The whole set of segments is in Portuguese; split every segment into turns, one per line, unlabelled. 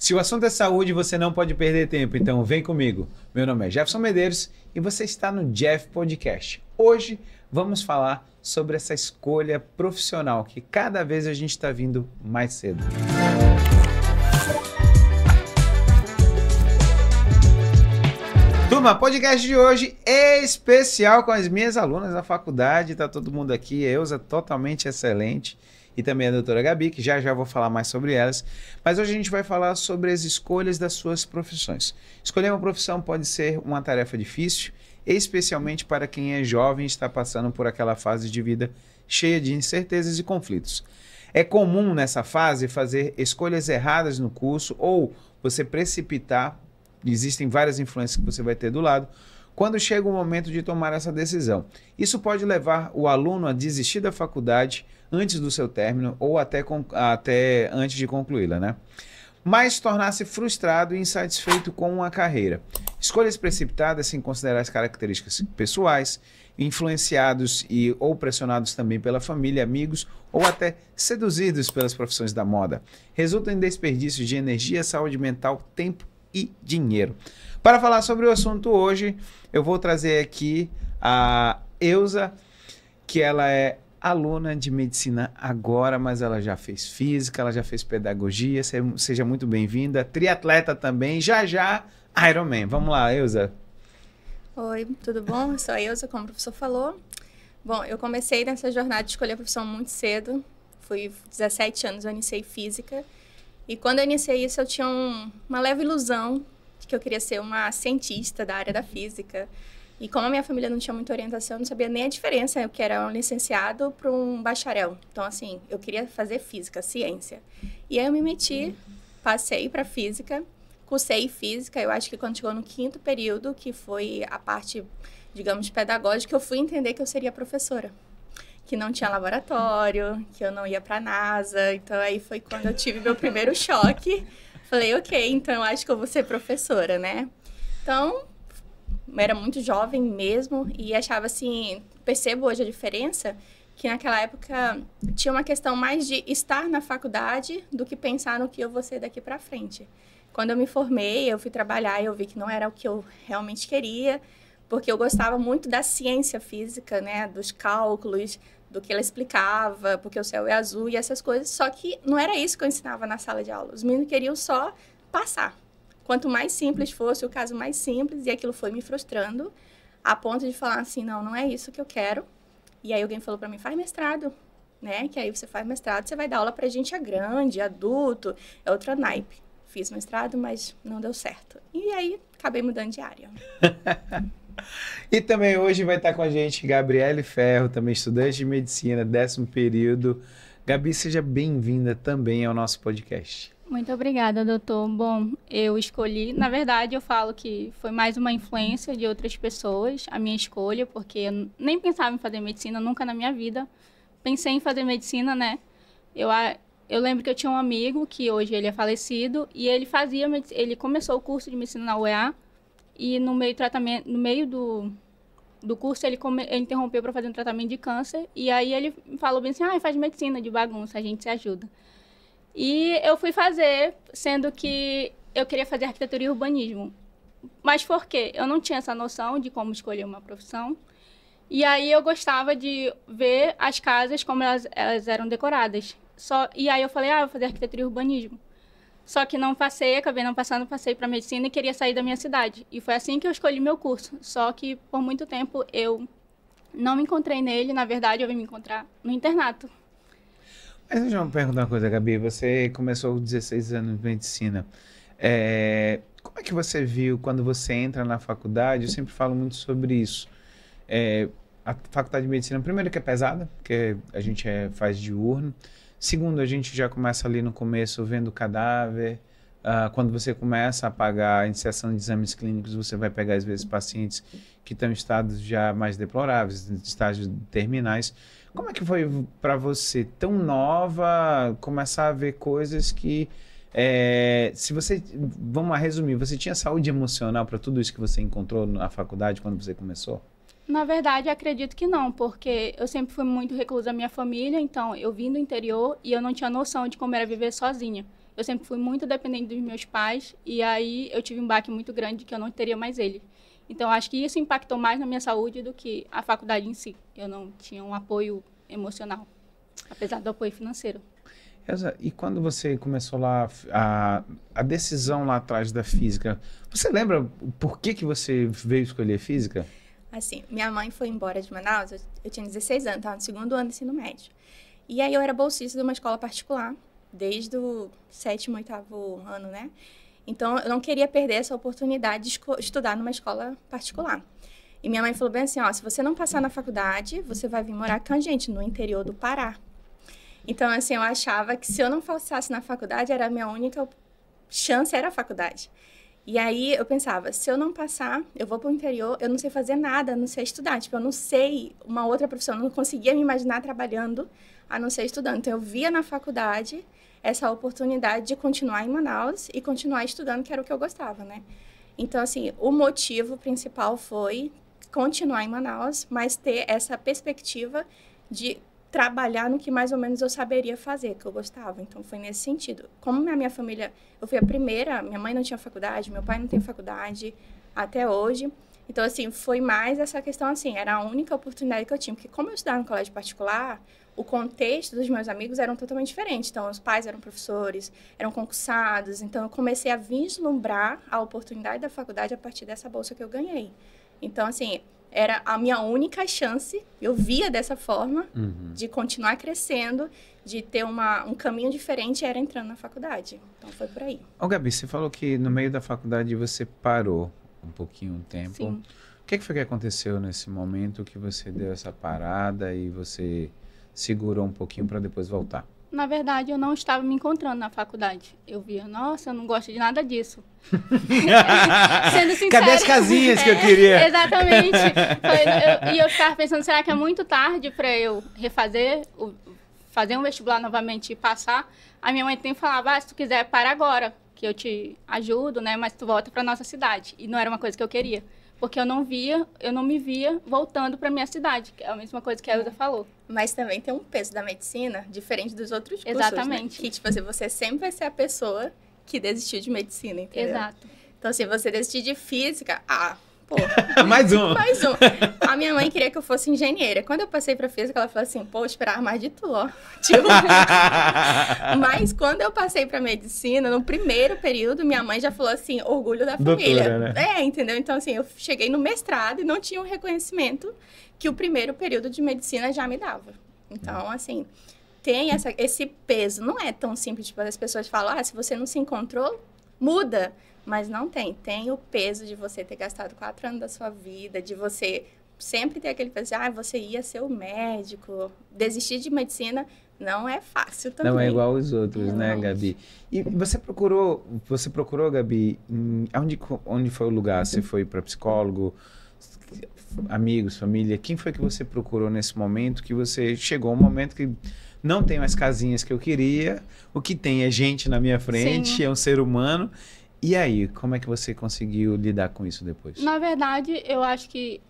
Se o assunto é saúde, você não pode perder tempo, então vem comigo. Meu nome é Jefferson Medeiros e você está no Jeff Podcast. Hoje vamos falar sobre essa escolha profissional que cada vez a gente está vindo mais cedo. Turma, podcast de hoje é especial com as minhas alunas da faculdade. Tá todo mundo aqui, Elza totalmente excelente e também a doutora Gabi, que já já vou falar mais sobre elas. Mas hoje a gente vai falar sobre as escolhas das suas profissões. Escolher uma profissão pode ser uma tarefa difícil, especialmente para quem é jovem e está passando por aquela fase de vida cheia de incertezas e conflitos. É comum nessa fase fazer escolhas erradas no curso ou você precipitar, existem várias influências que você vai ter do lado, quando chega o momento de tomar essa decisão. Isso pode levar o aluno a desistir da faculdade antes do seu término ou até, até antes de concluí-la, né? Mas tornar-se frustrado e insatisfeito com uma carreira. Escolhas precipitadas sem considerar as características pessoais, influenciados e ou pressionados também pela família, amigos ou até seduzidos pelas profissões da moda, resultam em desperdícios de energia, saúde mental, tempo e dinheiro. Para falar sobre o assunto hoje, eu vou trazer aqui a Eusa, que ela é aluna de medicina agora, mas ela já fez física, ela já fez pedagogia. Seja muito bem-vinda. Triatleta também, já já Ironman. Vamos lá, Elza.
Oi, tudo bom? Eu sou a Elza, como o professor falou. Bom, eu comecei nessa jornada de escolher a profissão muito cedo. Fui 17 anos, eu iniciei física. E quando eu iniciei isso, eu tinha um, uma leve ilusão de que eu queria ser uma cientista da área da física e como a minha família não tinha muita orientação, eu não sabia nem a diferença, o que era um licenciado para um bacharel. Então, assim, eu queria fazer física, ciência. E aí eu me meti, passei para física, cursei física. Eu acho que quando chegou no quinto período, que foi a parte, digamos, pedagógica, eu fui entender que eu seria professora. Que não tinha laboratório, que eu não ia para a NASA. Então, aí foi quando eu tive meu primeiro choque. Falei, ok, então acho que eu vou ser professora, né? Então, era muito jovem mesmo e achava assim, percebo hoje a diferença, que naquela época tinha uma questão mais de estar na faculdade do que pensar no que eu vou ser daqui para frente. Quando eu me formei, eu fui trabalhar e eu vi que não era o que eu realmente queria, porque eu gostava muito da ciência física, né, dos cálculos, do que ela explicava, porque o céu é azul e essas coisas, só que não era isso que eu ensinava na sala de aula. Os meninos queriam só passar. Quanto mais simples fosse, o caso mais simples, e aquilo foi me frustrando, a ponto de falar assim: não, não é isso que eu quero. E aí alguém falou para mim: faz mestrado, né? Que aí você faz mestrado, você vai dar aula para gente a é grande, é adulto, é outra naipe. Fiz mestrado, mas não deu certo. E aí acabei mudando de área.
E também hoje vai estar com a gente Gabriele Ferro, também estudante de medicina, décimo período. Gabi, seja bem-vinda também ao nosso podcast.
Muito obrigada, doutor. Bom, eu escolhi, na verdade, eu falo que foi mais uma influência de outras pessoas, a minha escolha, porque eu nem pensava em fazer medicina nunca na minha vida. Pensei em fazer medicina, né? Eu, eu lembro que eu tinha um amigo que hoje ele é falecido e ele fazia ele começou o curso de medicina na UEA e no meio tratamento, no meio do do curso ele, come, ele interrompeu para fazer um tratamento de câncer e aí ele falou bem assim: "Ah, faz medicina de bagunça, a gente se ajuda". E eu fui fazer, sendo que eu queria fazer arquitetura e urbanismo. Mas por quê? Eu não tinha essa noção de como escolher uma profissão. E aí eu gostava de ver as casas como elas, elas eram decoradas. Só, e aí eu falei, ah, vou fazer arquitetura e urbanismo. Só que não passei, acabei não passando, passei para medicina e queria sair da minha cidade. E foi assim que eu escolhi meu curso. Só que por muito tempo eu não me encontrei nele, na verdade eu vim me encontrar no internato.
Mas deixa eu me perguntar uma coisa, Gabi. Você começou com 16 anos de medicina. É, como é que você viu quando você entra na faculdade? Eu sempre falo muito sobre isso. É, a faculdade de medicina, primeiro que é pesada, porque a gente é, faz diurno. Segundo, a gente já começa ali no começo vendo cadáver, Uh, quando você começa a pagar a iniciação de exames clínicos, você vai pegar, às vezes, pacientes que estão em estados já mais deploráveis, estágios terminais. Como é que foi para você, tão nova, começar a ver coisas que. É, se você. Vamos resumir, você tinha saúde emocional para tudo isso que você encontrou na faculdade quando você começou?
Na verdade, acredito que não, porque eu sempre fui muito reclusa da minha família, então eu vim do interior e eu não tinha noção de como era viver sozinha eu sempre fui muito dependente dos meus pais e aí eu tive um baque muito grande que eu não teria mais ele Então acho que isso impactou mais na minha saúde do que a faculdade em si. Eu não tinha um apoio emocional, apesar do apoio financeiro.
e quando você começou lá a, a decisão lá atrás da física, você lembra por que que você veio escolher física?
Assim, minha mãe foi embora de Manaus, eu, eu tinha 16 anos, estava no segundo ano do ensino médio. E aí eu era bolsista de uma escola particular desde o sétimo, oitavo ano, né? Então, eu não queria perder essa oportunidade de estudar numa escola particular. E minha mãe falou bem assim, ó, se você não passar na faculdade, você vai vir morar com a gente no interior do Pará. Então, assim, eu achava que se eu não passasse na faculdade, era a minha única chance era a faculdade. E aí eu pensava, se eu não passar, eu vou para o interior, eu não sei fazer nada, não sei estudar. Tipo, eu não sei uma outra profissão, eu não conseguia me imaginar trabalhando a não ser estudando. Então, eu via na faculdade essa oportunidade de continuar em Manaus e continuar estudando, que era o que eu gostava, né? Então, assim, o motivo principal foi continuar em Manaus, mas ter essa perspectiva de trabalhar no que mais ou menos eu saberia fazer, que eu gostava. Então foi nesse sentido. Como a minha família, eu fui a primeira, minha mãe não tinha faculdade, meu pai não tem faculdade até hoje. Então, assim, foi mais essa questão, assim, era a única oportunidade que eu tinha. Porque como eu estudava no colégio particular, o contexto dos meus amigos era totalmente diferente Então, os pais eram professores, eram concursados. Então, eu comecei a vislumbrar a oportunidade da faculdade a partir dessa bolsa que eu ganhei. Então, assim, era a minha única chance, eu via dessa forma, uhum. de continuar crescendo, de ter uma, um caminho diferente, era entrando na faculdade. Então foi por aí.
Ô, Gabi, você falou que no meio da faculdade você parou um pouquinho um tempo. Sim. O que, é que foi que aconteceu nesse momento que você deu essa parada e você segurou um pouquinho para depois voltar?
na verdade, eu não estava me encontrando na faculdade. Eu via, nossa, eu não gosto de nada disso.
Sendo sincera. Cadê as casinhas é, que eu é, queria? Exatamente. eu, e eu
ficava pensando, será que é muito tarde para eu refazer, fazer um vestibular novamente e passar? A minha mãe tem falava, ah, se tu quiser, para agora que eu te ajudo, né? Mas tu volta para nossa cidade. E não era uma coisa que eu queria, porque eu não via, eu
não me via voltando para minha cidade, que é a mesma coisa que a Elza falou. Mas também tem um peso da medicina diferente dos outros cursos, né? Exatamente. Né? Que tipo assim, você sempre vai ser a pessoa que desistiu de medicina, entendeu? Exato. Então, se assim, você desistir de física, ah, pô.
mais um. mais
um. A minha mãe queria que eu fosse engenheira. Quando eu passei para física, ela falou assim: pô, esperar esperava mais de tu, ó. Tipo, mas quando eu passei para medicina, no primeiro período, minha mãe já falou assim: orgulho da família. Doutora, né? É, entendeu? Então, assim, eu cheguei no mestrado e não tinha o um reconhecimento que o primeiro período de medicina já me dava. Então, assim tem essa, esse peso. Não é tão simples, tipo, as pessoas falam, ah, se você não se encontrou, muda. Mas não tem. Tem o peso de você ter gastado quatro anos da sua vida, de você sempre ter aquele peso de, ah, você ia ser o médico, desistir de medicina não é fácil também. Não é
igual os outros, né, Gabi? E você procurou, você procurou, Gabi, em, onde, onde foi o lugar? Você foi para psicólogo, amigos, família? Quem foi que você procurou nesse momento que você chegou um momento que não tem mais casinhas que eu queria, o que tem é gente na minha frente, Sim. é um ser humano e aí, como é que você conseguiu lidar com isso depois?
Na verdade, eu acho que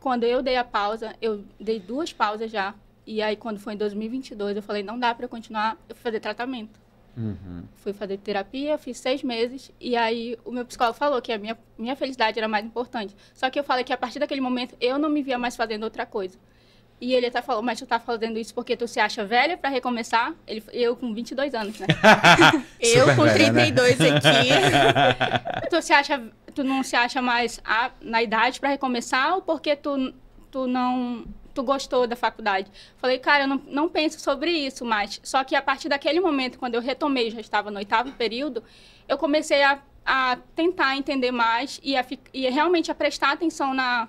quando eu dei a pausa, eu dei duas pausas já. E aí, quando foi em 2022, eu falei, não dá para continuar, eu fui fazer tratamento. Uhum. Fui fazer terapia, fiz seis meses. E aí, o meu psicólogo falou que a minha, minha felicidade era mais importante. Só que eu falei que a partir daquele momento, eu não me via mais fazendo outra coisa. E ele até falou, mas tu tá fazendo isso porque tu se acha velha pra recomeçar? Ele, eu com 22 anos, né? eu com 32 né? aqui. tu se acha, tu não se acha mais a, na idade pra recomeçar ou porque tu, tu não tu gostou da faculdade? Falei, cara, eu não, não penso sobre isso mais. Só que a partir daquele momento, quando eu retomei, já estava no oitavo período, eu comecei a, a tentar entender mais e, a, e realmente a prestar atenção na,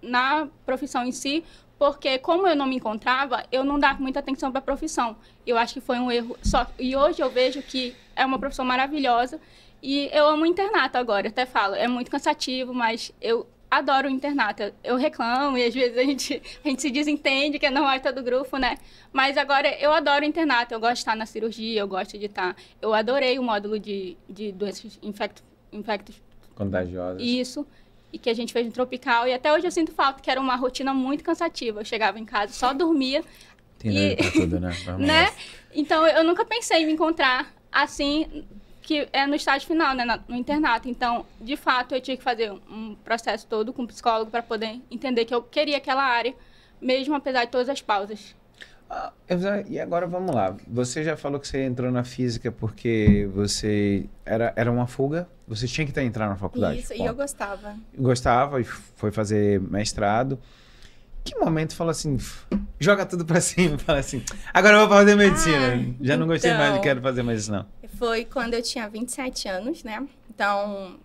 na profissão em si, porque como eu não me encontrava, eu não dava muita atenção para a profissão. Eu acho que foi um erro. Só e hoje eu vejo que é uma profissão maravilhosa e eu amo o internato agora. Eu até falo, é muito cansativo, mas eu adoro o internato. Eu reclamo e às vezes a gente, a gente se desentende que é normal estar do grupo, né? Mas agora eu adoro o internato. Eu gosto de estar na cirurgia, eu gosto de estar. Eu adorei o módulo de, de doenças infectos, infectos
contagiosas.
Isso e que a gente fez no Tropical. E até hoje eu sinto falta, que era uma rotina muito cansativa. Eu chegava em casa, só dormia.
Tem e... tudo, né? né?
Então eu nunca pensei em me encontrar assim, que é no estágio final, né? No internato. Então, de fato, eu tinha que fazer um processo todo com psicólogo para poder entender que eu queria aquela área, mesmo apesar de todas as pausas ah,
e agora vamos lá. Você já falou que você entrou na física porque você era, era uma fuga. Você tinha que estar entrar na faculdade. Isso, ponto. e eu
gostava.
Gostava e foi fazer mestrado. Que momento falou assim, joga tudo para cima, fala assim, agora eu vou fazer medicina. Ah, já não gostei então, mais, não quero fazer mais isso não.
Foi quando eu tinha 27 anos, né? Então,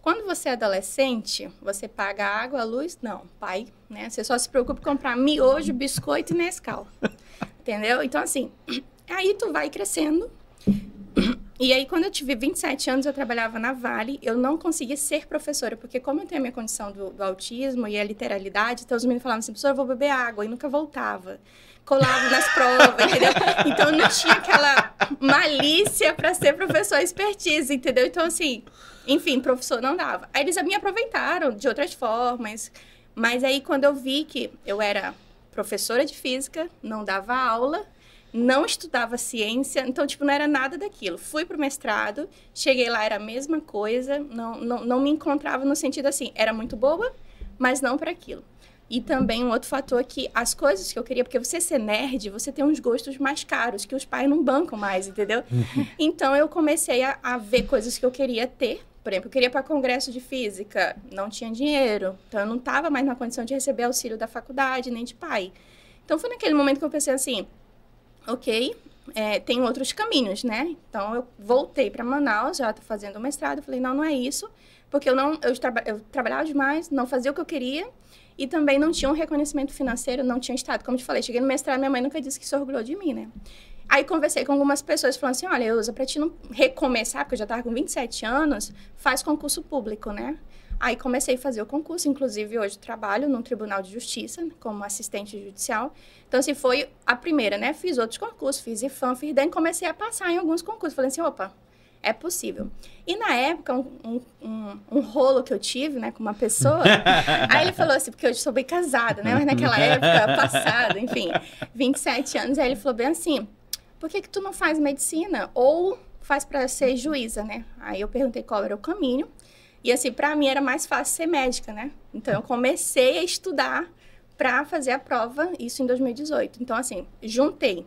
quando você é adolescente, você paga água, luz? Não, pai, né? Você só se preocupa em comprar miojo, biscoito e Nescau. entendeu? Então, assim, aí tu vai crescendo. E aí, quando eu tive 27 anos, eu trabalhava na Vale. Eu não conseguia ser professora, porque como eu tenho a minha condição do, do autismo e a literalidade, então os meninos falavam assim, professora, eu vou beber água. E nunca voltava colava nas provas, entendeu?
Então não tinha aquela
malícia para ser professor expertise, entendeu? Então assim, enfim, professor não dava. Aí eles me aproveitaram de outras formas. Mas aí quando eu vi que eu era professora de física, não dava aula, não estudava ciência, então, tipo, não era nada daquilo. Fui pro mestrado, cheguei lá, era a mesma coisa, não, não, não me encontrava no sentido assim, era muito boa, mas não para aquilo. E também um outro fator que as coisas que eu queria, porque você ser nerd, você tem uns gostos mais caros, que os pais não bancam mais, entendeu? Uhum. Então eu comecei a, a ver coisas que eu queria ter, por exemplo, eu queria para congresso de física, não tinha dinheiro. Então eu não estava mais na condição de receber auxílio da faculdade, nem de pai. Então foi naquele momento que eu pensei assim, ok, é, tem outros caminhos, né? Então eu voltei para Manaus, já estou fazendo o mestrado, falei não, não é isso, porque eu não, eu, traba, eu, trabalhava demais, não fazia o que eu queria e também não tinha um reconhecimento financeiro, não tinha estado, como te falei, cheguei no mestrado, minha mãe nunca disse que se orgulhou de mim, né? Aí conversei com algumas pessoas falando assim: olha, uso para te não recomeçar, porque eu já tava com 27 anos, faz concurso público, né? Aí comecei a fazer o concurso, inclusive hoje trabalho no Tribunal de Justiça como assistente judicial. Então, se assim, foi a primeira, né? Fiz outros concursos, fiz IFAM, fiz DEN, comecei a passar em alguns concursos. Falei assim, opa, é possível. E na época, um, um, um, rolo que eu tive, né, com uma pessoa, aí ele falou assim, porque hoje sou bem casada, né, mas naquela época, passada, enfim, 27 anos, aí ele falou bem assim, por que, que tu não faz medicina? Ou faz para ser juíza, né? Aí eu perguntei qual era o caminho. E assim, para mim era mais fácil ser médica, né? Então eu comecei a estudar para fazer a prova, isso em 2018. Então assim, juntei.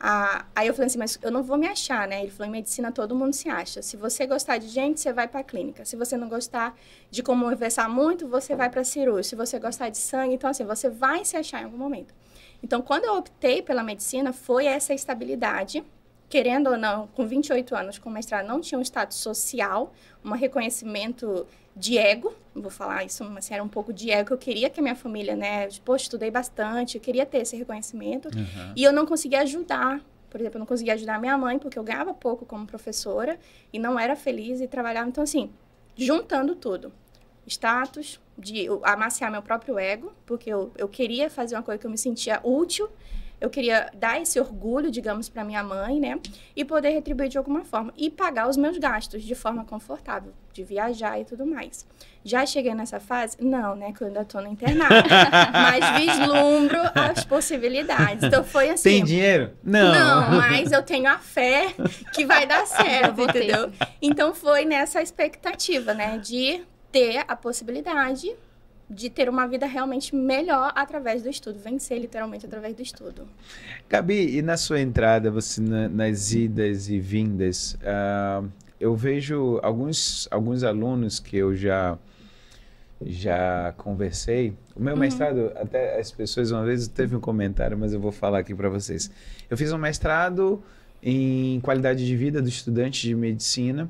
Ah, aí eu falei assim, mas eu não vou me achar, né? Ele falou, em medicina todo mundo se acha. Se você gostar de gente, você vai para a clínica. Se você não gostar de conversar muito, você vai para cirurgia. Se você gostar de sangue, então assim, você vai se achar em algum momento. Então, quando eu optei pela medicina, foi essa estabilidade. Querendo ou não, com 28 anos, com mestrado, não tinha um status social, um reconhecimento de ego, vou falar isso, mas era um pouco de ego. Eu queria que a minha família, né, pô, estudei bastante, eu queria ter esse reconhecimento. Uhum. E eu não conseguia ajudar por exemplo, eu não conseguia ajudar minha mãe porque eu ganhava pouco como professora e não era feliz e trabalhava. Então, assim, juntando tudo: status, de amaciar meu próprio ego, porque eu, eu queria fazer uma coisa que eu me sentia útil, eu queria dar esse orgulho, digamos, para minha mãe, né? E poder retribuir de alguma forma. E pagar os meus gastos de forma confortável, de viajar e tudo mais. Já cheguei nessa fase? Não, né? Que eu ainda tô no internato. mas vislumbro as possibilidades. Então foi assim. Tem
dinheiro? Não. Não, mas eu
tenho a fé que vai dar certo, entendeu? Então foi nessa expectativa, né? De ter a possibilidade de ter uma vida realmente melhor através do estudo, vencer literalmente através do estudo.
Gabi, e na sua entrada, você na, nas idas e vindas, uh, eu vejo alguns, alguns alunos que eu já já conversei. O meu uhum. mestrado, até as pessoas uma vez teve um comentário, mas eu vou falar aqui para vocês. Eu fiz um mestrado em qualidade de vida do estudante de medicina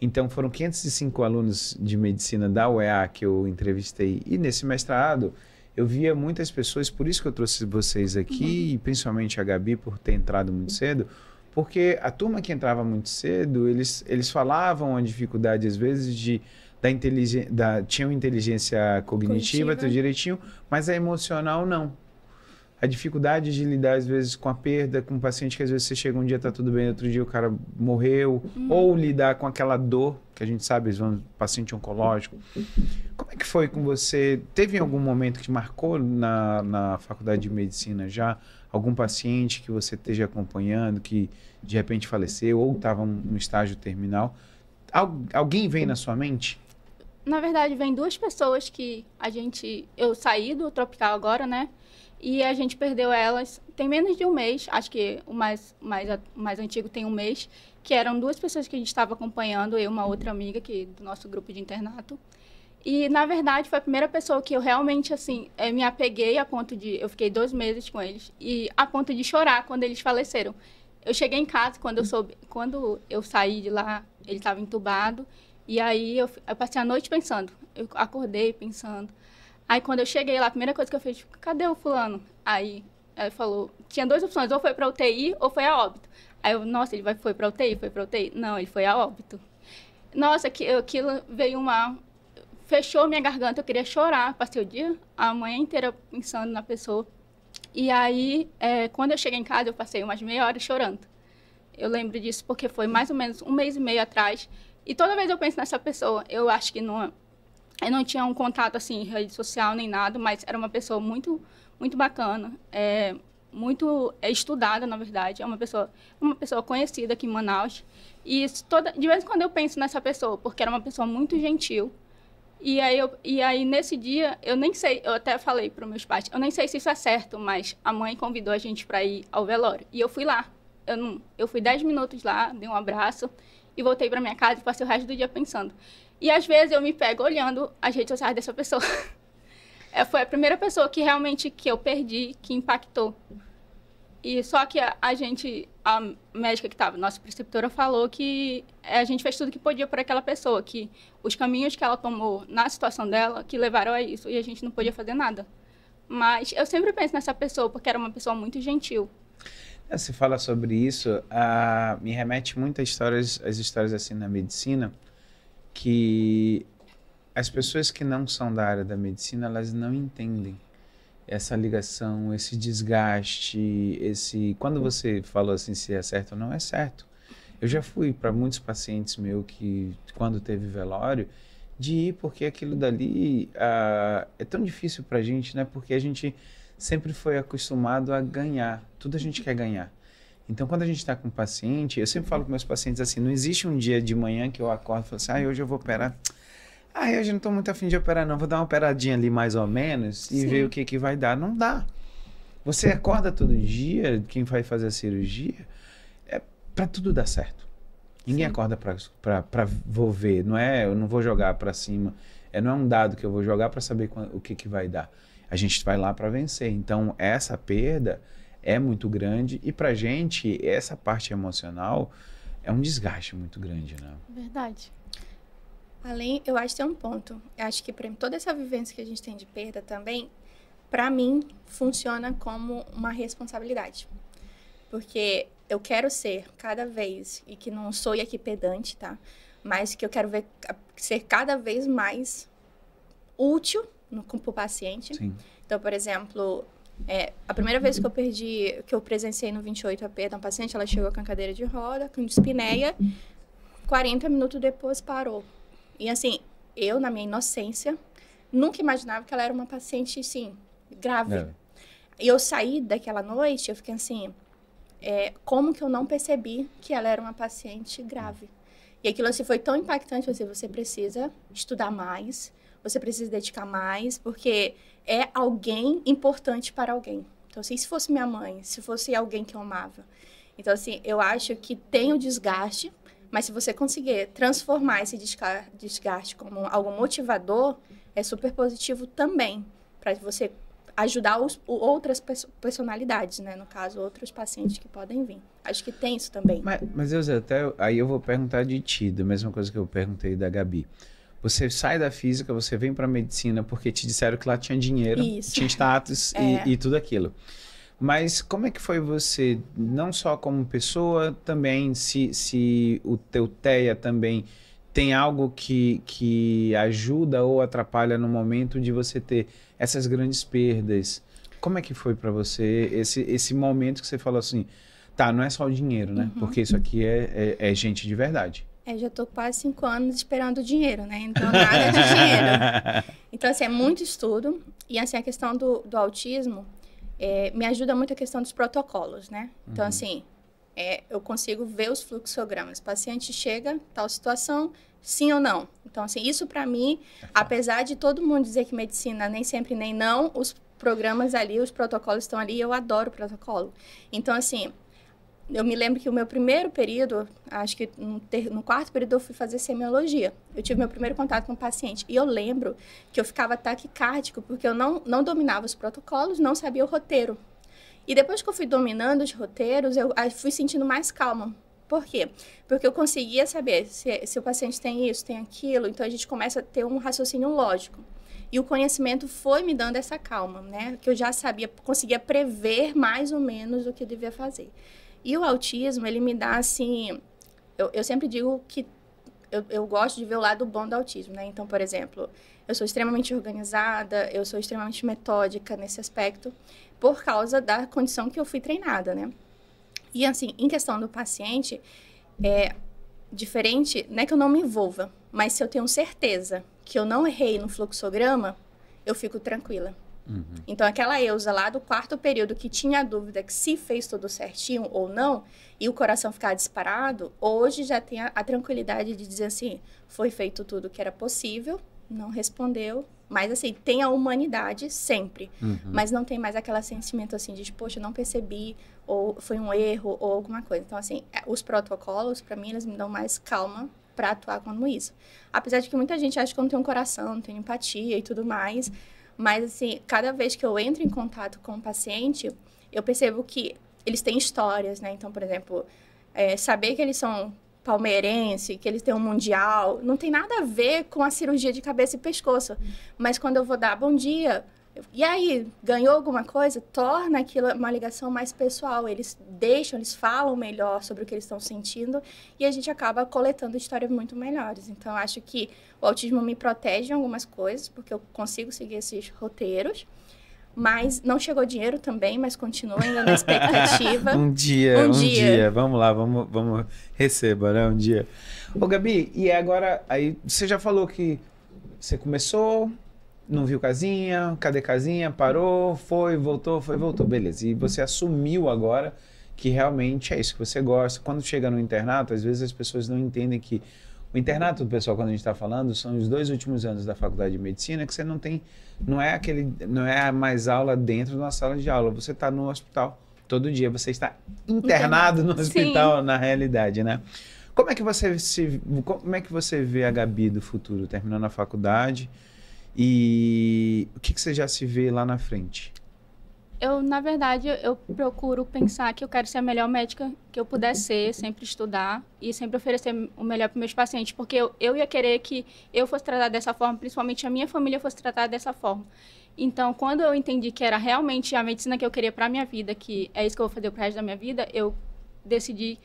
então foram 505 alunos de medicina da UEA que eu entrevistei e nesse mestrado eu via muitas pessoas, por isso que eu trouxe vocês aqui uhum. e principalmente a Gabi por ter entrado muito cedo, porque a turma que entrava muito cedo, eles, eles falavam a dificuldade às vezes de da inteligência, da, tinham inteligência cognitiva, cognitiva, tudo direitinho, mas a emocional não a dificuldade de lidar às vezes com a perda, com o um paciente que às vezes você chega um dia tá tudo bem, outro dia o cara morreu, hum. ou lidar com aquela dor que a gente sabe, vamos, paciente oncológico. Como é que foi com você? Teve algum momento que te marcou na, na faculdade de medicina já? Algum paciente que você esteja acompanhando que de repente faleceu ou estava um estágio terminal? alguém vem na sua mente?
Na verdade, vem duas pessoas que a gente. Eu saí do Tropical agora, né? E a gente perdeu elas, tem menos de um mês, acho que o mais, mais, mais antigo tem um mês, que eram duas pessoas que a gente estava acompanhando, eu e uma outra amiga que do nosso grupo de internato. E, na verdade, foi a primeira pessoa que eu realmente, assim, eh, me apeguei a ponto de... Eu fiquei dois meses com eles e a ponto de chorar quando eles faleceram. Eu cheguei em casa, quando eu soube... Quando eu saí de lá, ele estava entubado. E aí, eu, eu, passei a noite pensando. Eu acordei pensando. Aí quando eu cheguei lá, a primeira coisa que eu fiz, tipo, cadê o fulano? Aí ela falou, tinha duas opções, ou foi pra UTI ou foi a óbito. Aí eu, nossa, ele vai, foi pra UTI, foi pra UTI? Não, ele foi a óbito. Nossa, que, aquilo veio uma... Fechou minha garganta, eu queria chorar. Passei o dia, a manhã inteira pensando na pessoa. E aí, é, quando eu cheguei em casa, eu passei umas meia hora chorando. Eu lembro disso porque foi mais ou menos um mês e meio atrás. E toda vez eu penso nessa pessoa, eu acho que não eu não tinha um contato assim em rede social nem nada, mas era uma pessoa muito muito bacana, é, muito é, estudada na verdade, é uma pessoa uma pessoa conhecida aqui em Manaus e toda de vez em quando eu penso nessa pessoa porque era uma pessoa muito gentil. E aí, eu, e aí, nesse dia, eu nem sei, eu até falei para meus pais, eu nem sei se isso é certo, mas a mãe convidou a gente para ir ao velório. E eu fui lá. Eu, não, eu fui 10 minutos lá, dei um abraço e voltei para minha casa e passei o resto do dia pensando: e às vezes eu me pego olhando as redes sociais dessa pessoa. é, foi a primeira pessoa que realmente que eu perdi, que impactou. E só que a, a gente, a médica que estava, nossa preceptora, falou que eh, a gente fez tudo que podia por aquela pessoa, que os caminhos que ela tomou na situação dela que levaram a isso, e a gente não podia fazer nada. Mas eu sempre penso nessa pessoa, porque era uma pessoa muito gentil.
É, você fala sobre isso, uh, me remete muito às histórias, as histórias assim na medicina, que as pessoas que não são da área da medicina, elas não entendem essa ligação, esse desgaste, esse quando você falou assim se é certo ou não é certo. Eu já fui para muitos pacientes meu que quando teve velório de ir porque aquilo dali ah, é tão difícil para a gente, né? Porque a gente sempre foi acostumado a ganhar, tudo a gente quer ganhar. Então, quando a gente está com um paciente, eu sempre falo com meus pacientes assim: não existe um dia de manhã que eu acordo e falo assim, ah, hoje eu vou operar. Ah, hoje eu não estou muito afim de operar, não. Vou dar uma operadinha ali mais ou menos e Sim. ver o que, que vai dar. Não dá. Você acorda todo dia, quem vai fazer a cirurgia, é para tudo dar certo. Ninguém Sim. acorda para vou ver, não é? Eu não vou jogar para cima. É, não é um dado que eu vou jogar para saber o que, que vai dar. A gente vai lá para vencer. Então, essa perda é muito grande e para gente essa parte emocional é um desgaste muito grande, né?
Verdade. Além, eu acho que tem um ponto. Eu acho que para toda essa vivência que a gente tem de perda também, para mim funciona como uma responsabilidade, porque eu quero ser cada vez e que não sou equipedante, aqui pedante, tá? Mas que eu quero ver, ser cada vez mais útil no, o paciente. Sim. Então, por exemplo, é, a primeira vez que eu perdi, que eu presenciei no 28 a perda, uma paciente, ela chegou com a cadeira de roda, com espineia, 40 minutos depois parou. E assim, eu, na minha inocência, nunca imaginava que ela era uma paciente, sim, grave. É. E eu saí daquela noite, eu fiquei assim, é, como que eu não percebi que ela era uma paciente grave? E aquilo assim foi tão impactante, você assim, você precisa estudar mais, você precisa dedicar mais, porque é alguém importante para alguém. Então, assim, se fosse minha mãe, se fosse alguém que eu amava. Então, assim, eu acho que tem o desgaste, mas se você conseguir transformar esse desgaste como algo motivador, é super positivo também, para você ajudar os, outras personalidades, né? No caso, outros pacientes que podem vir. Acho que tem isso também. Mas,
mas Elza, até aí eu vou perguntar de ti, da mesma coisa que eu perguntei da Gabi. Você sai da física, você vem para medicina porque te disseram que lá tinha dinheiro, Isso. tinha status é. e, e tudo aquilo. Mas como é que foi você, não só como pessoa, também se, se o teu TEA também tem algo que, que ajuda ou atrapalha no momento de você ter essas grandes perdas? Como é que foi para você esse, esse momento que você falou assim, tá, não é só o dinheiro, né? Uhum. Porque isso aqui é, é, é gente de verdade.
É, já tô quase cinco anos esperando dinheiro, né? Então, nada de dinheiro. Então, assim, é muito estudo. E, assim, a questão do, do autismo é, me ajuda muito a questão dos protocolos, né? Então, uhum. assim, é, eu consigo ver os fluxogramas. O paciente chega, tal situação, sim ou não. Então, assim, isso para mim, apesar de todo mundo dizer que medicina nem sempre nem não, os programas ali, os protocolos estão ali, eu adoro protocolo. Então, assim, eu me lembro que o meu primeiro período, acho que no, ter, no, quarto período eu fui fazer semiologia. Eu tive meu primeiro contato com o paciente. E eu lembro que eu ficava taquicárdico, porque eu não, não dominava os protocolos, não sabia o roteiro. E depois que eu fui dominando os roteiros, eu fui sentindo mais calma. Por quê? Porque eu conseguia saber se, se o paciente tem isso, tem aquilo. Então a gente começa a ter um raciocínio lógico. E o conhecimento foi me dando essa calma, né? Que eu já sabia, conseguia prever mais ou menos o que eu devia fazer. E o autismo, ele me dá, assim... Eu, eu sempre digo que eu, eu gosto de ver o lado bom do autismo, né? Então, por exemplo, eu sou extremamente organizada, eu sou extremamente metódica nesse aspecto, por causa da condição que eu fui treinada, né? E, assim, em questão do paciente, é diferente, não é que eu não me envolva, mas se eu tenho certeza que eu não errei no fluxograma, eu fico tranquila. Uhum. Então, aquela Eusa lá do quarto período que tinha dúvida que se fez tudo certinho ou não, e o coração ficar disparado, hoje já tem a, a tranquilidade de dizer assim: foi feito tudo o que era possível, não respondeu. Mas assim, tem a humanidade sempre. Uhum. Mas não tem mais aquele sentimento assim de, poxa, não percebi, ou foi um erro, ou alguma coisa. Então, assim, é, os protocolos, para mim, eles me dão mais calma para atuar como isso. Apesar de que muita gente acha que eu não tenho um coração, não tenho empatia e tudo mais. Uhum mas, assim, cada vez que eu entro em contato com o paciente, eu percebo que eles têm histórias, né? Então, por exemplo, é, saber que eles são palmeirense, que eles têm um mundial, não tem nada a ver com a cirurgia de cabeça e pescoço. Uhum. Mas quando eu vou dar bom dia, e aí, ganhou alguma coisa? Torna aquilo uma ligação mais pessoal. Eles deixam, eles falam melhor sobre o que eles estão sentindo e a gente acaba coletando histórias muito melhores. Então, acho que o autismo me protege em algumas coisas, porque eu consigo seguir esses roteiros. Mas não chegou dinheiro também, mas continua ainda na expectativa. um dia, um, um dia. dia.
Vamos lá, vamos, vamos receba, né? Um dia. Ô, Gabi, e agora, aí você já falou que você começou, não viu casinha, cadê casinha, parou, foi, voltou, foi, voltou, beleza. E você assumiu agora que realmente é isso que você gosta. Quando chega no internato, às vezes as pessoas não entendem que o internato do pessoal, quando a gente está falando, são os dois últimos anos da faculdade de medicina que você não tem, não é aquele, não é mais aula dentro de uma sala de aula. Você está no hospital todo dia, você está internado, no hospital Sim. na realidade, né? Como é que você se, como é que você vê a Gabi do futuro terminando a faculdade? E o que, que você já se vê lá na frente?
Eu, na verdade, eu procuro pensar que eu quero ser a melhor médica que eu puder ser, sempre estudar e sempre oferecer o melhor para meus pacientes, porque eu, eu ia querer que eu fosse tratada dessa forma, principalmente a minha família fosse tratada dessa forma. Então, quando eu entendi que era realmente a medicina que eu queria para minha vida, que é isso que eu vou fazer para resto da minha vida, eu decidi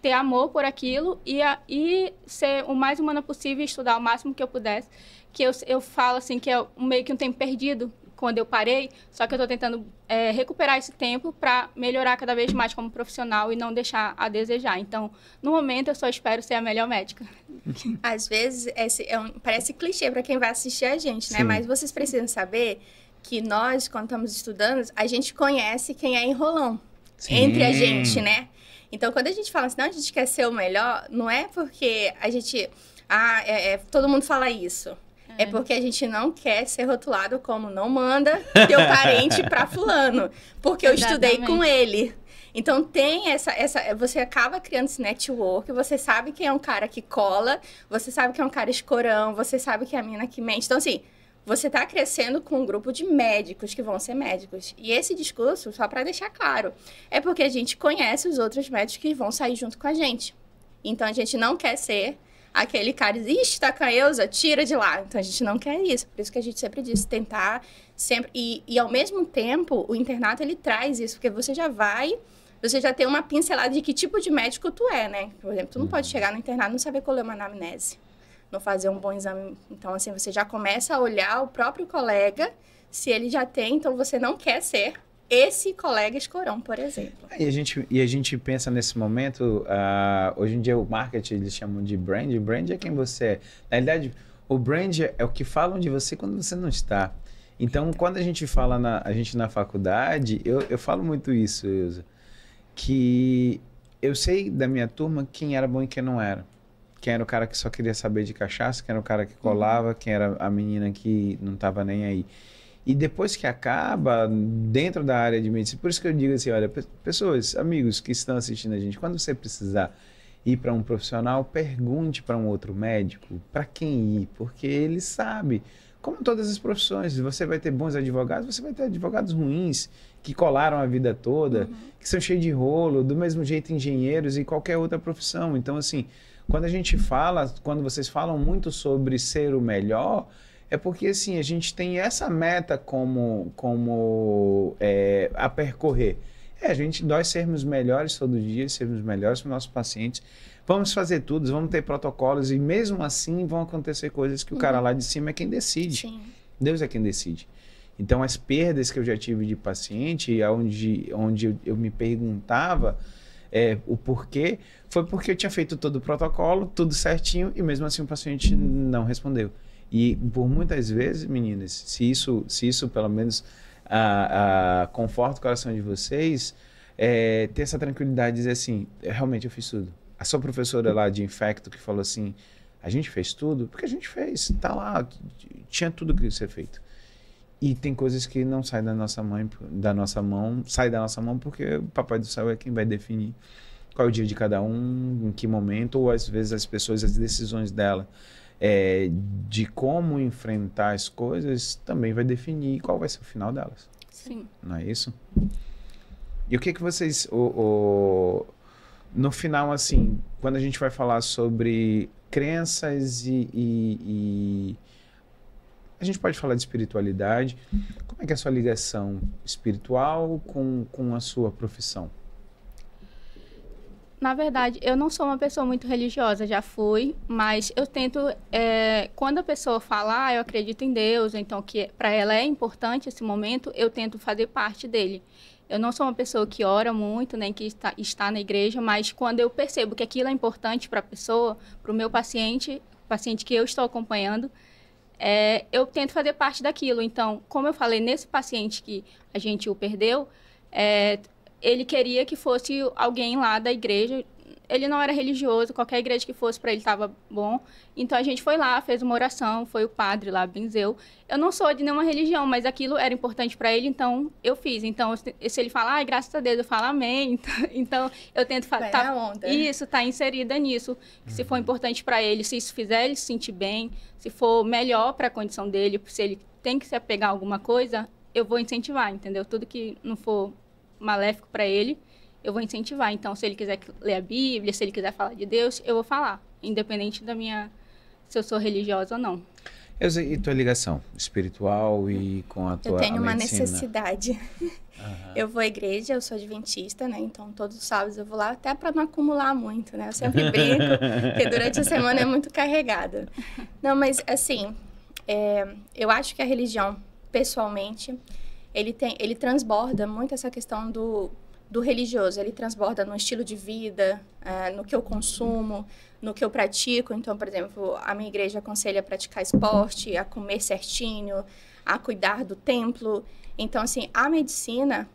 ter amor por aquilo e, a, e ser o mais humana possível e estudar o máximo que eu pudesse. Que eu, eu falo assim, que é meio que um tempo perdido quando eu parei, só que eu estou tentando é, recuperar esse tempo para melhorar cada vez mais como profissional e não
deixar a desejar. Então, no momento, eu só espero ser a melhor médica. Às vezes, esse é um, parece clichê para quem vai assistir a gente, né? Sim. Mas vocês precisam saber que nós, quando estamos estudando, a gente conhece quem é enrolão
Sim. entre a gente,
né? Então, quando a gente fala assim, não, a gente quer ser o melhor, não é porque a gente. Ah, é, é, todo mundo fala isso. É, é. porque a gente não quer ser rotulado como não manda teu parente para fulano, porque eu Exatamente. estudei com ele. Então tem essa, essa. Você acaba criando esse network, você sabe quem é um cara que cola, você sabe que é um cara escorão, você sabe que é a mina que mente. Então, assim, você está crescendo com um grupo de médicos que vão ser médicos. E esse discurso, só para deixar claro, é porque a gente conhece os outros médicos que vão sair junto com a gente. Então a gente não quer ser aquele cara, ixi, tá com a tira de lá. Então a gente não quer isso. Por isso que a gente sempre diz tentar sempre. E, e ao mesmo tempo, o internato ele traz isso, porque você já vai você já tem uma pincelada de que tipo de médico tu é, né? Por exemplo, tu não pode uhum. chegar no internato e não saber qual é uma anamnese não fazer um bom exame. Então, assim, você já começa a olhar o próprio colega, se ele já tem, então você não quer ser esse colega escorão, por exemplo.
E a gente, e a gente pensa nesse momento, uh, hoje em dia o marketing eles chamam de brand, brand é quem você é. Na realidade, o brand é o que falam de você quando você não está. Então, quando a gente fala na, a gente na faculdade, eu, eu falo muito isso, Ilza, que eu sei da minha turma quem era bom e quem não era quem era o cara que só queria saber de cachaça, quem era o cara que colava, quem era a menina que não estava nem aí. E depois que acaba, dentro da área de medicina, por isso que eu digo assim: olha, pessoas, amigos que estão assistindo a gente, quando você precisar ir para um profissional, pergunte para um outro médico para quem ir, porque ele sabe. Como todas as profissões, você vai ter bons advogados, você vai ter advogados ruins, que colaram a vida toda, uhum. que são cheios de rolo, do mesmo jeito engenheiros e qualquer outra profissão. Então, assim, quando a gente fala, quando vocês falam muito sobre ser o melhor, é porque assim a gente tem essa meta como como é, a percorrer. É a gente nós sermos melhores todo dia, sermos melhores para os nossos pacientes. Vamos fazer tudo, vamos ter protocolos e mesmo assim vão acontecer coisas que o cara uhum. lá de cima é quem decide. Sim. Deus é quem decide. Então as perdas que eu já tive de paciente, onde onde eu, eu me perguntava é, o porquê, foi porque eu tinha feito todo o protocolo, tudo certinho, e mesmo assim o paciente não respondeu. E por muitas vezes, meninas, se isso, se isso pelo menos a, ah, a, ah, conforta o coração de vocês, é, ter essa tranquilidade e dizer assim, realmente eu fiz tudo. A sua professora lá de infecto que falou assim, a gente fez tudo, porque a gente fez, tá lá, tinha tudo que ser feito. E tem coisas que não saem da nossa mãe, da nossa mão, sai da nossa mão porque o papai do céu é quem vai definir qual é o dia de cada um, em que momento, ou às vezes as pessoas, as decisões dela é, de como enfrentar as coisas também vai definir qual vai ser o final delas. Sim. Não é isso? E o que é que vocês, o, o, no final, assim, quando a gente vai falar sobre crenças e, e, e a gente pode falar de espiritualidade. Como é que é a sua ligação espiritual com, com a sua profissão?
Na verdade, eu não sou uma pessoa muito religiosa, já fui, mas eu tento. É, quando a pessoa fala, ah, eu acredito em Deus, então que para ela é importante esse momento, eu tento fazer parte dele. Eu não sou uma pessoa que ora muito, nem que está, está na igreja, mas quando eu percebo que aquilo é importante para a pessoa, para o meu paciente, paciente que eu estou acompanhando, é, eu tento fazer parte daquilo. Então, como eu falei, nesse paciente que a gente o perdeu, é, ele queria que fosse alguém lá da igreja, ele não era religioso, qualquer igreja que fosse para ele estava bom. Então a gente foi lá, fez uma oração, foi o padre lá, benzeu. Eu não sou de nenhuma religião, mas aquilo era importante para ele, então eu fiz. Então se ele falar, ah, graças a Deus, eu falo amém. Então, então eu tento falar, tá, onda. isso tá inserida nisso, uhum. se for uhum. importante para ele, se isso fizer ele se sentir bem, se for melhor para a condição dele, se ele tem que se apegar a alguma coisa, eu vou incentivar, entendeu? Tudo que não for maléfico para ele, eu vou incentivar. Então, se ele quiser ler a Bíblia, se ele quiser falar de Deus, eu vou falar, independente da minha se eu sou
religiosa ou não.
e tua ligação espiritual e com a tua Eu tenho uma medicina.
necessidade. Uhum. Eu vou à igreja, eu sou adventista, né? Então todos os sábados eu vou lá, até para não acumular muito, né? Eu sempre brinco, porque durante a semana é muito carregada. Não, mas assim, é, eu acho que a religião, pessoalmente, ele, tem, ele transborda muito essa questão do do religioso. Ele transborda no estilo de vida, uh, no que eu consumo, no que eu pratico. Então, por exemplo, a minha igreja aconselha a praticar esporte, a comer certinho, a cuidar do templo. Então, assim, a medicina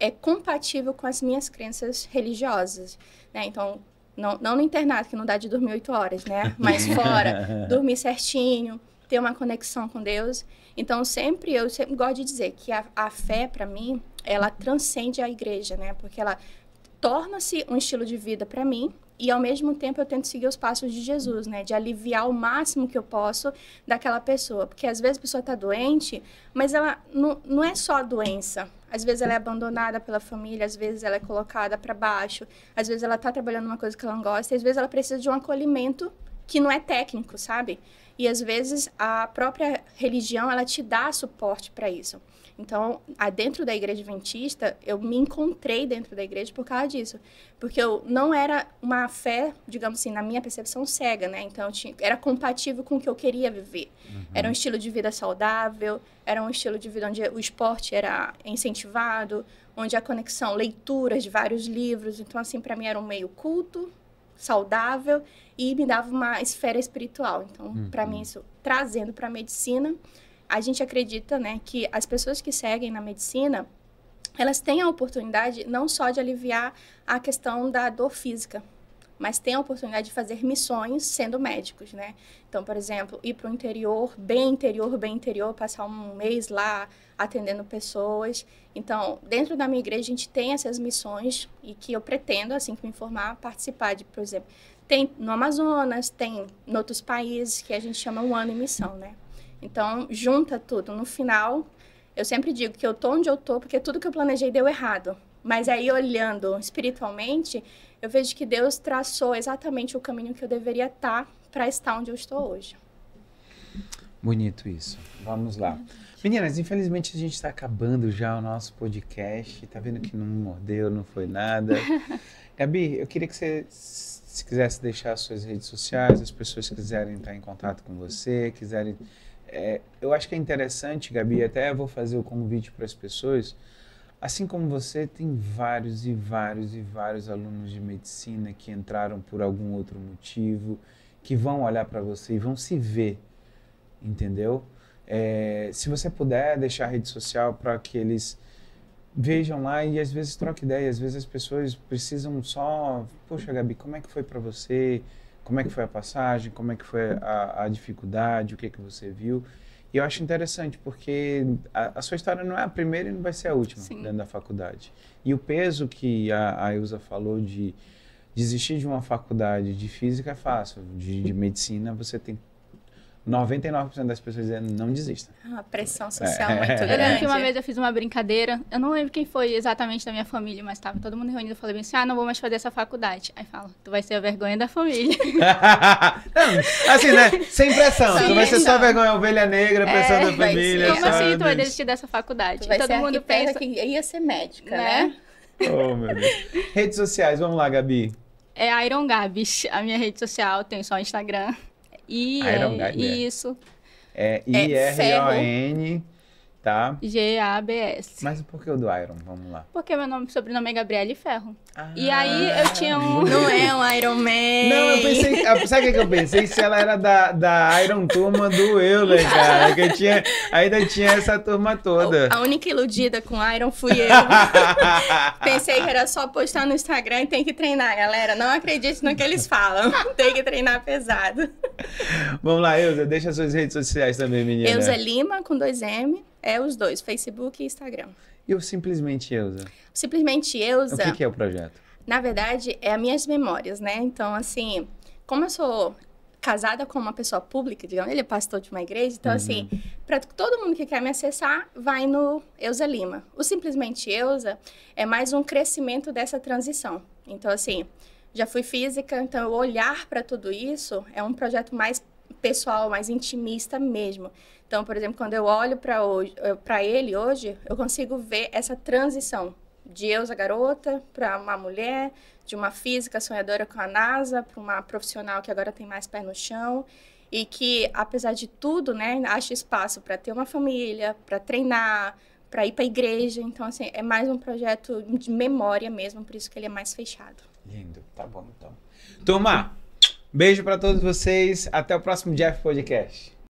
é compatível com as minhas crenças religiosas. Né? Então, não, não no internato, que não dá de dormir oito horas, né? Mas fora, dormir certinho ter uma conexão com Deus. Então, sempre, eu sempre gosto de dizer que a, a fé, para mim, ela transcende a igreja, né? Porque ela torna-se um estilo de vida para mim e ao mesmo tempo eu tento seguir os passos de Jesus, né? De aliviar o máximo que eu posso daquela pessoa. Porque às vezes a pessoa está doente, mas ela não, não é só a doença. Às vezes ela é abandonada pela família, às vezes ela é colocada para baixo, às vezes ela está trabalhando uma coisa que ela não gosta, às vezes ela precisa de um acolhimento que não é técnico, sabe? E às vezes a própria religião ela te dá suporte para isso. Então, dentro da igreja adventista, eu me encontrei dentro da igreja por causa disso. Porque eu não era uma fé, digamos assim, na minha percepção cega, né? Então, tinha, era compatível com o que eu queria viver. Uhum. Era um estilo de vida saudável, era um estilo de vida onde o esporte era incentivado, onde a conexão, leituras de vários livros. Então, assim, para mim era um meio culto, saudável e me dava uma esfera espiritual. Então, uhum. para mim isso trazendo para a medicina, a gente acredita, né, que as pessoas que seguem na medicina, elas têm a oportunidade não só de aliviar a questão da dor física, mas têm a oportunidade de fazer missões sendo médicos, né? Então, por exemplo, ir para o interior, bem interior, bem interior, passar um mês lá atendendo pessoas. Então, dentro da minha igreja, a gente tem essas missões e que eu pretendo, assim que me informar, participar de, por exemplo, tem no Amazonas, tem em outros países que a gente chama um ano em missão, né? Então, junta tudo. No final, eu sempre digo que eu tô onde eu tô porque tudo que eu planejei deu errado. Mas aí, olhando espiritualmente, eu vejo que Deus traçou exatamente o caminho que eu deveria estar para estar onde eu estou hoje.
Bonito isso. Vamos lá. Meninas, infelizmente a gente está acabando já o nosso podcast. Tá vendo que não mordeu, não foi nada. Gabi, eu queria que você, se quisesse deixar as suas redes sociais, as pessoas quiserem estar em contato com você, quiserem. É, eu acho que é interessante, Gabi, até vou fazer o convite para as pessoas Assim como você, tem vários e vários e vários alunos de medicina que entraram por algum outro motivo, que vão olhar para você e vão se ver, entendeu? É, se você puder deixar a rede social para que eles vejam lá e às vezes troca ideia, às vezes as pessoas precisam só, poxa Gabi, como é que foi para você? Como é que foi a passagem? Como é que foi a, a dificuldade? O que é que você viu? E eu acho interessante, porque a, a, sua história não é a primeira e não vai ser a última Sim. dentro da faculdade. E o peso que a, a Ilza falou de desistir de uma faculdade de física é fácil, de, de medicina você tem 99% das pessoas dizem não desista.
É a pressão é. social é. muito grande. Eu lembro que uma vez eu fiz uma brincadeira, eu não lembro quem foi exatamente da minha família, mas estava todo mundo reunido, eu falei assim, ah, não vou mais fazer essa faculdade. Aí fala, tu vai ser a vergonha da família.
não, assim, né, sem pressão, Sim, tu vai ser só vergonha, ovelha negra, é, pressão é, da família. Como assim tu vai desistir
dessa faculdade? Tu vai todo ser mundo pensa que ia ser médica, né?
né? Oh, meu Deus. Redes sociais, vamos lá, Gabi.
É Iron Gabs, a minha rede social, tem só o Instagram. I, é, né? isso.
É I-R-O-N. É, tá?
G-A-B-S.
Mas por que o do Iron? Vamos lá.
Porque meu nome, sobrenome é Gabriele Ferro. Ah, e aí eu tinha um.
Não é
um Iron Man. Não, eu pensei.
Ah, sabe o que eu pensei? Se ela era da, da Iron Turma do Euler, cara. Que eu tinha, ainda tinha essa turma toda. A
única iludida com Iron fui eu. pensei que era só postar no Instagram e tem que treinar, galera. Não acredite no que eles falam. tem que treinar pesado.
Vamos lá, Eusa, deixa suas redes sociais também, menina. Eusa
Lima, com dois M. É os dois, Facebook e Instagram.
E o Simplesmente Eusa?
Simplesmente Eusa... O que, que é o projeto? Na verdade, é as minhas memórias, né? Então, assim, como eu sou casada com uma pessoa pública, digamos, ele é pastor de uma igreja, então uhum. assim, para todo mundo que quer me acessar, vai no Eusa Lima. O simplesmente Eusa é mais um crescimento dessa transição. Então assim, já fui física, então olhar para tudo isso é um projeto mais pessoal, mais intimista mesmo. Então, por exemplo, quando eu olho para ele hoje, eu consigo ver essa transição de a garota para uma mulher, de uma física sonhadora com a NASA para uma profissional que agora tem mais pé no chão e que, apesar de tudo, né, acha espaço para ter uma família, para treinar, para ir para a igreja. Então, assim, é mais um projeto de memória mesmo, por isso que ele é mais fechado.
Lindo, tá bom então. Turma, Beijo para todos vocês. Até o próximo Jeff Podcast.